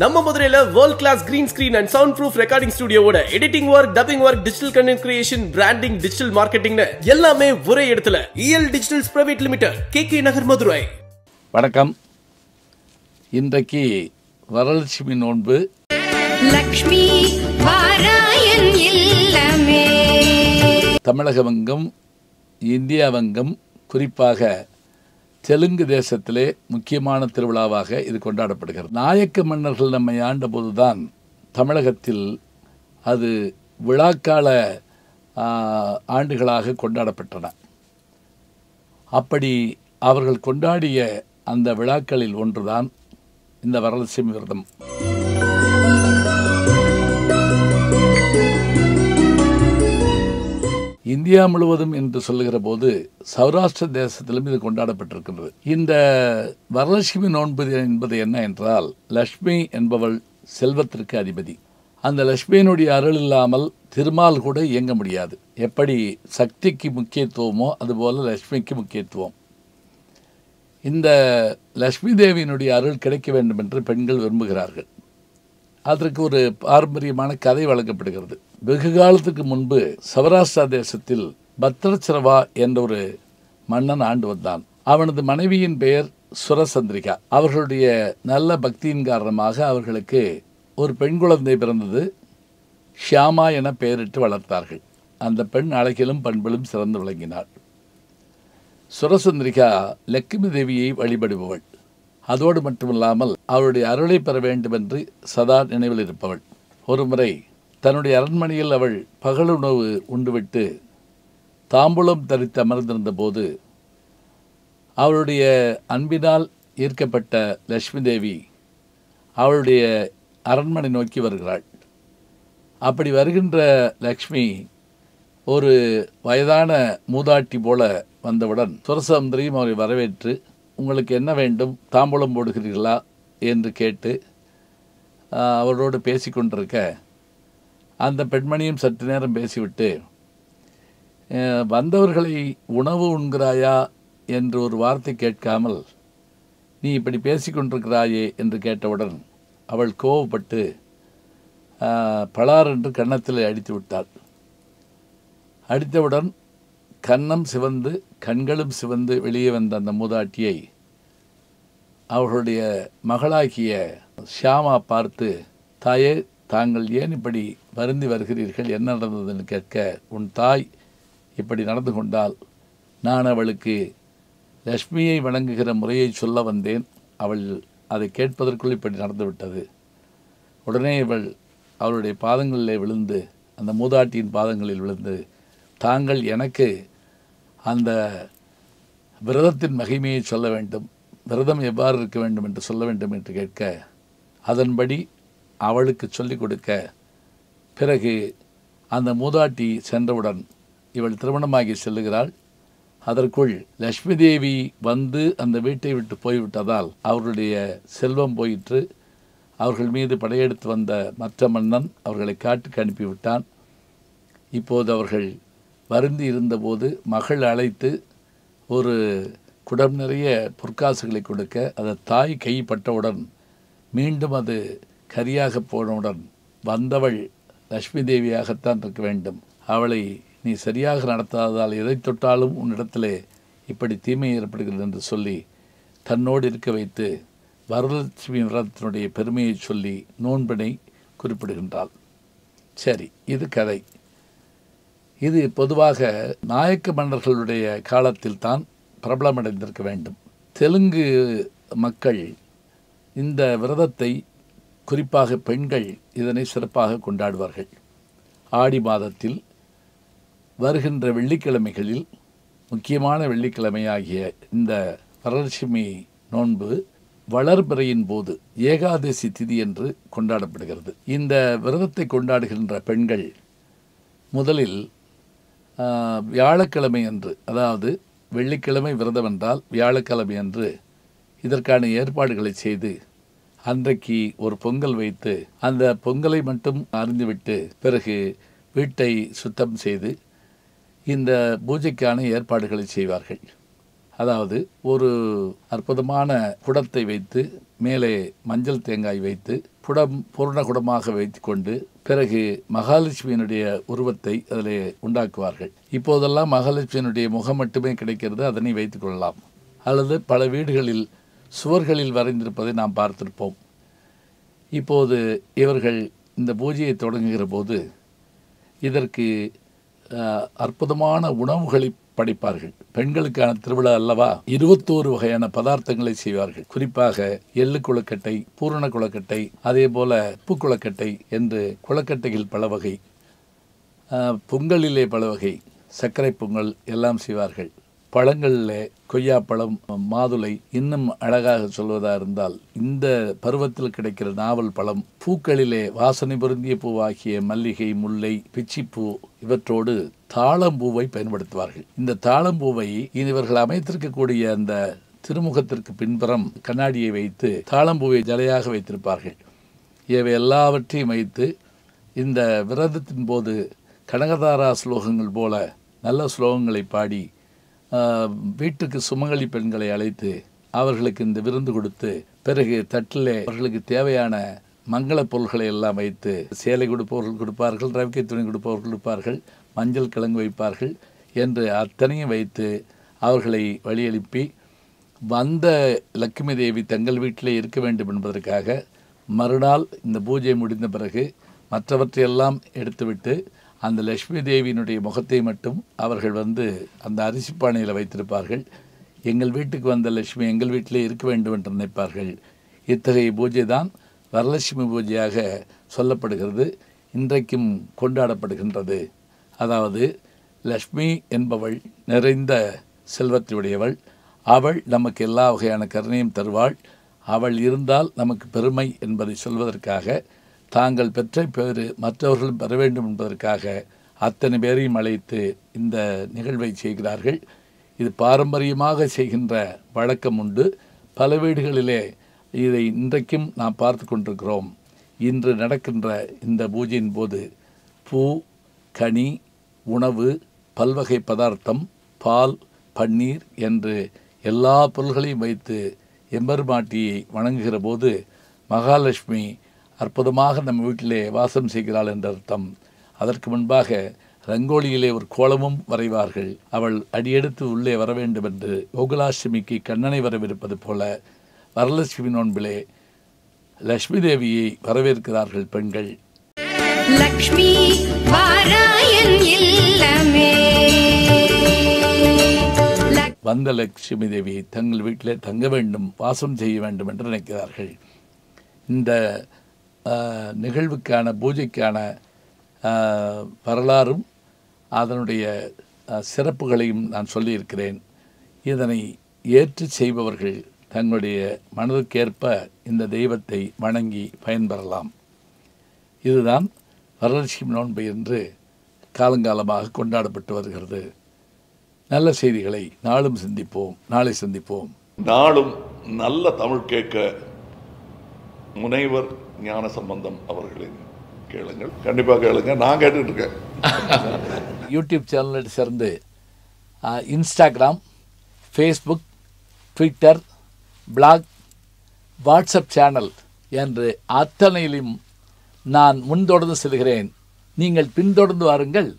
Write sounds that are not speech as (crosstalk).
நம்ம மதுரையில world class green screen and sound proof recording ஸ்டுடியோட editing work dubbing work digital content creation branding digital marketing எல்லாமே ஒரே இடத்துல EL digital private limited K K Nagar Madurai வணக்கம் இன்றைக்கு வரலட்சுமி நோன்பு லக்ஷ்மி வாராயன் வங்கம் இந்தியா வங்கம் குறிப்பாக தெலுங்கு தேசத்திலே முக்கியமான திருவிழாவாக இது கொண்டாடப்படுகிறது நாயக்க மன்னர்கள் நம்மை ஆண்ட போதுதான் தமிழகத்தில் அது விழாக்கால ஆண்டுகளாக கொண்டாடப்பட்டன அப்படி அவர்கள் கொண்டாடிய அந்த விழாக்களில் ஒன்றுதான் இந்த வரலட்சுமி விரதம் இந்தியா முழுவதும் என்று சொல்லுகிற போது சௌராஷ்டிர தேசத்திலும் இது கொண்டாடப்பட்டிருக்கின்றது இந்த வரலட்சுமி நோன்பு என்பது என்ன என்றால் லட்சுமி என்பவள் செல்வத்திற்கு அதிபதி அந்த லட்சுமியினுடைய அருள் இல்லாமல் திருமால் கூட இயங்க முடியாது எப்படி சக்திக்கு முக்கியத்துவமோ அதுபோல் லக்ஷ்மிக்கு முக்கியத்துவம் இந்த லட்சுமி தேவியினுடைய அருள் கிடைக்க வேண்டும் என்று பெண்கள் விரும்புகிறார்கள் அதற்கு ஒரு பாரம்பரியமான கதை வழங்கப்படுகிறது வெகு காலத்துக்கு முன்பு சவராஷ்டிரா தேசத்தில் பத்ரச்சரவா என்ற ஒரு மன்னன் ஆண்டு வந்தான் அவனது மனைவியின் பெயர் சுரசந்திரிகா அவர்களுடைய நல்ல பக்தியின் காரணமாக அவர்களுக்கு ஒரு பெண் குழந்தை பிறந்தது ஷியாமா என பெயரிட்டு வளர்த்தார்கள் அந்த பெண் அழகிலும் பண்பிலும் சிறந்து விளங்கினாள் சுரசந்திரிகா லக்ஷ்மி தேவியை வழிபடுபவள் அதோடு மட்டுமில்லாமல் அவருடைய அருளை பெற வேண்டும் என்று சதா நினைவில் இருப்பவள் ஒருமுறை தன்னுடைய அரண்மனையில் அவள் பகலுணவு உண்டுவிட்டு தாம்பூலம் தரித்து அமர்ந்திருந்த போது அவளுடைய அன்பினால் ஈர்க்கப்பட்ட லக்ஷ்மி தேவி அவளுடைய அரண்மனை நோக்கி வருகிறாள் அப்படி வருகின்ற லக்ஷ்மி ஒரு வயதான மூதாட்டி போல வந்தவுடன் சுரசந்திரியும் அவரை வரவேற்று உங்களுக்கு என்ன வேண்டும் தாம்பூலம் போடுகிறீர்களா என்று கேட்டு அவரோடு பேசிக்கொண்டிருக்க கொண்டிருக்க அந்த பெண்மணியும் சற்று நேரம் பேசிவிட்டு வந்தவர்களை உணவு உண்கிறாயா என்று ஒரு வார்த்தை கேட்காமல் நீ இப்படி பேசி கொண்டிருக்கிறாயே என்று கேட்டவுடன் அவள் கோவப்பட்டு பலார் என்று கன்னத்தில் அடித்து விட்டாள் அடித்தவுடன் கன்னம் சிவந்து கண்களும் சிவந்து வெளியே வந்த அந்த மூதாட்டியை அவர்களுடைய மகளாகிய ஷியாமா பார்த்து தாயே தாங்கள் ஏன் இப்படி வருந்தி வருகிறீர்கள் என்ன நடந்ததுன்னு கேட்க உன் தாய் இப்படி நடந்து கொண்டால் நான் அவளுக்கு லக்ஷ்மியை வணங்குகிற முறையை சொல்ல வந்தேன் அவள் அதை கேட்பதற்குள் இப்படி நடந்துவிட்டது உடனே இவள் அவளுடைய பாதங்களிலே விழுந்து அந்த மூதாட்டியின் பாதங்களில் விழுந்து தாங்கள் எனக்கு அந்த விரதத்தின் மகிமையை சொல்ல வேண்டும் விரதம் எவ்வாறு இருக்க வேண்டும் என்று சொல்ல வேண்டும் என்று கேட்க அதன்படி அவளுக்கு சொல்லிக் கொடுக்க பிறகு அந்த மூதாட்டி சென்றவுடன் இவள் திருமணமாகி செல்லுகிறாள் அதற்குள் லக்ஷ்மி தேவி வந்து அந்த வீட்டை விட்டு போய்விட்டதால் அவர்களுடைய செல்வம் போயிற்று அவர்கள் மீது படையெடுத்து வந்த மற்ற மன்னன் அவர்களை காட்டுக்கு அனுப்பிவிட்டான் இப்போது அவர்கள் வருந்தி இருந்தபோது மகள் அழைத்து ஒரு குடம் நிறைய பொற்காசுகளை கொடுக்க அதை தாய் கைப்பட்டவுடன் மீண்டும் அது கரியாக போனவுடன் வந்தவள் லக்ஷ்மி தேவியாகத்தான் இருக்க வேண்டும் அவளை நீ சரியாக நடத்தாததால் எதை தொட்டாலும் உன்னிடத்திலே இப்படி தீமை ஏற்படுகிறது என்று சொல்லி தன்னோடு இருக்க வைத்து வரலட்சுமி விரதத்தினுடைய பெருமையை சொல்லி நோன்பினை குறிப்பிடுகின்றாள் சரி இது கதை இது பொதுவாக நாயக்க மன்னர்களுடைய காலத்தில் தான் பிரபலமடைந்திருக்க வேண்டும் தெலுங்கு மக்கள் இந்த விரதத்தை குறிப்பாக பெண்கள் இதனை சிறப்பாக கொண்டாடுவார்கள் ஆடி மாதத்தில் வருகின்ற வெள்ளிக்கிழமைகளில் முக்கியமான வெள்ளிக்கிழமையாகிய இந்த வரலட்சுமி நோன்பு வளர்பிறையின் போது ஏகாதசி திதி என்று கொண்டாடப்படுகிறது இந்த விரதத்தை கொண்டாடுகின்ற பெண்கள் முதலில் வியாழக்கிழமை அன்று அதாவது வெள்ளிக்கிழமை விரதம் என்றால் வியாழக்கிழமை அன்று இதற்கான ஏற்பாடுகளை செய்து அன்றைக்கு ஒரு பொங்கல் வைத்து அந்த பொங்கலை மட்டும் அறிந்துவிட்டு பிறகு வீட்டை சுத்தம் செய்து இந்த பூஜைக்கான ஏற்பாடுகளை செய்வார்கள் அதாவது ஒரு அற்புதமான குடத்தை வைத்து மேலே மஞ்சள் தேங்காய் வைத்து குடம் பூர்ண குடமாக வைத்து கொண்டு பிறகு மகாலட்சுமியினுடைய உருவத்தை அதிலே உண்டாக்குவார்கள் இப்போதெல்லாம் மகாலட்சுமியினுடைய முகம் மட்டுமே கிடைக்கிறது அதனை வைத்துக்கொள்ளலாம் அல்லது பல வீடுகளில் சுவர்களில் வரைந்திருப்பதை நாம் பார்த்திருப்போம் இப்போது இவர்கள் இந்த பூஜையை தொடங்குகிற போது இதற்கு அற்புதமான உணவுகளை படைப்பார்கள் பெண்களுக்கான திருவிழா அல்லவா இருபத்தோரு வகையான பதார்த்தங்களை செய்வார்கள் குறிப்பாக எள்ளு குளக்கட்டை பூரண குளக்கட்டை அதே போல உப்பு குளக்கட்டை என்று குளக்கட்டைகள் பல வகை பொங்கலிலே பல வகை சர்க்கரை பொங்கல் எல்லாம் செய்வார்கள் பழங்களில் கொய்யாப்பழம் மாதுளை இன்னும் அழகாக சொல்வதாக இருந்தால் இந்த பருவத்தில் கிடைக்கிற நாவல் பழம் பூக்களிலே வாசனை பொருந்திய பூவாகிய மல்லிகை முல்லை பிச்சிப்பூ இவற்றோடு தாளம்பூவை பயன்படுத்துவார்கள் இந்த தாளம்பூவை இவர்கள் அமைத்திருக்கக்கூடிய அந்த திருமுகத்திற்கு பின்புறம் கண்ணாடியை வைத்து தாளம்பூவை ஜலையாக வைத்திருப்பார்கள் இவை எல்லாவற்றையும் வைத்து இந்த விரதத்தின் போது கனகதாரா ஸ்லோகங்கள் போல நல்ல ஸ்லோகங்களை பாடி வீட்டுக்கு சுமங்கலி பெண்களை அழைத்து அவர்களுக்கு இந்த விருந்து கொடுத்து பிறகு தட்டில் அவர்களுக்கு தேவையான மங்கள பொருள்களை எல்லாம் வைத்து சேலை கொடுப்பவர்கள் கொடுப்பார்கள் ரவிக்கை துணி கொடுப்பவர்கள் கொடுப்பார்கள் மஞ்சள் கிழங்கு வைப்பார்கள் என்று அத்தனையும் வைத்து அவர்களை வழியெழுப்பி வந்த லக்ஷ்மி தேவி தங்கள் வீட்டிலே இருக்க வேண்டும் என்பதற்காக மறுநாள் இந்த பூஜை முடிந்த பிறகு மற்றவற்றையெல்லாம் எடுத்துவிட்டு அந்த லக்ஷ்மி தேவியினுடைய முகத்தை மட்டும் அவர்கள் வந்து அந்த அரிசி பானையில் வைத்திருப்பார்கள் எங்கள் வீட்டுக்கு வந்த லட்சுமி எங்கள் வீட்டிலே இருக்க வேண்டும் என்று நினைப்பார்கள் இத்தகைய பூஜை தான் வரலட்சுமி பூஜையாக சொல்லப்படுகிறது இன்றைக்கும் கொண்டாடப்படுகின்றது அதாவது லக்ஷ்மி என்பவள் நிறைந்த செல்வத்தையுடையவள் அவள் நமக்கு எல்லா வகையான கருணையும் தருவாள் அவள் இருந்தால் நமக்கு பெருமை என்பதை சொல்வதற்காக தாங்கள் பெற்ற பேர் மற்றவர்கள் பெற வேண்டும் என்பதற்காக அத்தனை பேரையும் அழைத்து இந்த நிகழ்வை செய்கிறார்கள் இது பாரம்பரியமாக செய்கின்ற வழக்கம் உண்டு பல வீடுகளிலே இதை இன்றைக்கும் நாம் பார்த்து கொண்டிருக்கிறோம் இன்று நடக்கின்ற இந்த பூஜையின் போது பூ கனி உணவு பல்வகை பதார்த்தம் பால் பன்னீர் என்று எல்லா பொருள்களையும் வைத்து எம்பெருமாட்டியை வணங்குகிற போது மகாலட்சுமி அற்புதமாக நம் வீட்டிலே வாசம் செய்கிறாள் என்ற அர்த்தம் அதற்கு முன்பாக ரங்கோலியிலே ஒரு கோலமும் வரைவார்கள் அவள் அடியெடுத்து உள்ளே வர வேண்டும் என்று கோகுலாஷ்டமிக்கு கண்ணனை வரவிருப்பது போல வரலட்சுமி நோன்பிலே லக்ஷ்மி தேவியை வரவேற்கிறார்கள் பெண்கள் லக்ஷ்மி வந்த லட்சுமி தேவியை தங்கள் வீட்டிலே தங்க வேண்டும் வாசம் செய்ய வேண்டும் என்று நினைக்கிறார்கள் இந்த நிகழ்வுக்கான பூஜைக்கான வரலாறும் அதனுடைய சிறப்புகளையும் நான் சொல்லியிருக்கிறேன் இதனை ஏற்று செய்பவர்கள் தங்களுடைய மனதுக்கேற்ப இந்த தெய்வத்தை வணங்கி பயன்பெறலாம் இதுதான் வரலட்சுமி நோன்பு என்று காலங்காலமாக கொண்டாடப்பட்டு வருகிறது நல்ல செய்திகளை நாளும் சிந்திப்போம் நாளை சந்திப்போம் நாளும் நல்ல தமிழ் கேட்க முனைவர் ஞான சம்பந்தம் அவர்களின் கேளுங்கள் கண்டிப்பாக கேளுங்க நான் கேட்டுட்ருக்கேன் யூடியூப் (laughs) சேனலில் சேர்ந்து Instagram Facebook Twitter blog WhatsApp channel என்று அத்தனையிலும் நான் முன்தொடர்ந்து செல்கிறேன் நீங்கள் பின்தொடர்ந்து வாருங்கள்